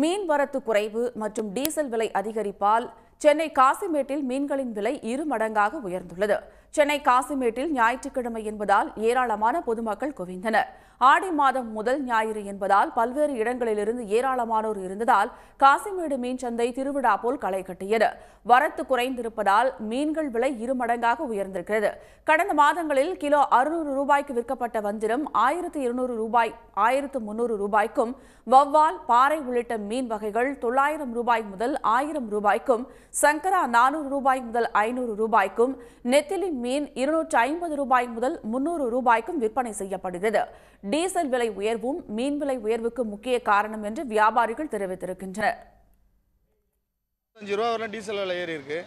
மீன் வரத்து குறைவு மற்றும் டீசல் விலை அதிகரிப்பால் சென்னை காசிமேட்டில் மீன்களின் விலை இரு மடங்காக உயர்ந்துள்ளது சென்னை காசிமேட்டில் ஞாயிற்றுக்கிழமை என்பதால் ஏராளமான பொதுமக்கள் குவிந்தனர் ஆடி மாதம் முதல் ஞாயிறு என்பதால் பல்வேறு இடங்களிலிருந்து ஏராளமானோர் இருந்ததால் காசிமேடு மீன் சந்தை திருவிழா போல் களை கட்டியது வரத்து குறைந்திருப்பதால் மீன்கள் விலை இரு மடங்காக உயர்ந்திருக்கிறது கடந்த மாதங்களில் கிலோ அறுநூறு ரூபாய்க்கு விற்கப்பட்ட வஞ்சிரம் ஆயிரத்து இருநூறு ரூபாய் ஆயிரத்து முன்னூறு ரூபாய்க்கும் வவ்வால் பாறை உள்ளிட்ட மீன் வகைகள் தொள்ளாயிரம் ரூபாய் முதல் ஆயிரம் ரூபாய்க்கும் சங்கரா நானூறு ரூபாய் முதல் ஐநூறு ரூபாய்க்கும் நெத்திலி மீன் இருநூற்றி ஐம்பது ரூபாய் முதல் முன்னூறு ரூபாய்க்கும் விற்பனை செய்யப்படுகிறது டீசல் விலை உயர்வும் மீன் விலை உயர்வுக்கு முக்கிய காரணம் என்று வியாபாரிகள் தெரிவித்திருக்கின்றனர் ரூபா டீசல் விலை ஏறி இருக்கு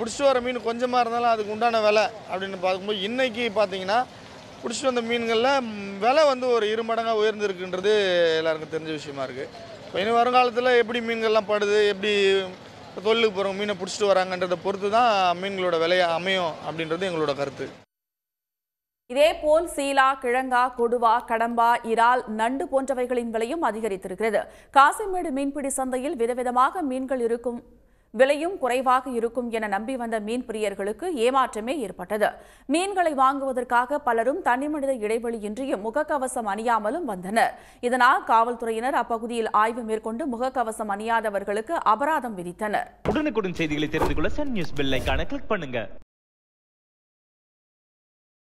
பிடிச்சிட்டு வர மீன் கொஞ்சமாக இருந்தாலும் அதுக்கு உண்டான விலை அப்படின்னு பார்க்கும்போது இன்றைக்கி பார்த்தீங்கன்னா பிடிச்சிட்டு வந்த மீன்களில் விலை வந்து ஒரு இரு மடங்காக உயர்ந்துருக்குன்றது எல்லாருக்கும் தெரிஞ்ச விஷயமா இருக்குது இப்போ இன்னும் வருங்காலத்தில் எப்படி மீன்கள்லாம் படுது எப்படி தொழிலுக்கு போகிறவங்க மீனை பிடிச்சிட்டு வராங்கன்றதை பொறுத்து தான் மீன்களோட விலையை அமையும் அப்படின்றது எங்களோட கருத்து இதேபோல் சீலா கிழங்கா கொடுவா கடம்பா இறால் நண்டு போன்றவைகளின் விலையும் அதிகரித்திருக்கிறது காசிமேடு மீன்பிடி சந்தையில் விதவிதமாக மீன்கள் இருக்கும் விலையும் குறைவாக இருக்கும் என நம்பி வந்த மீன் பிரியர்களுக்கு ஏமாற்றமே ஏற்பட்டது மீன்களை வாங்குவதற்காக பலரும் தனிமனித இடைவெளியின்றியும் முகக்கவசம் அணியாமலும் வந்தனர் இதனால் காவல்துறையினர் அப்பகுதியில் ஆய்வு மேற்கொண்டு முகக்கவசம் அணியாதவர்களுக்கு அபராதம் விதித்தனர் உடனுக்குடன் செய்திகளை தெரிந்து கொள்ள சன் நியூஸ் கிளிக் பண்ணுங்க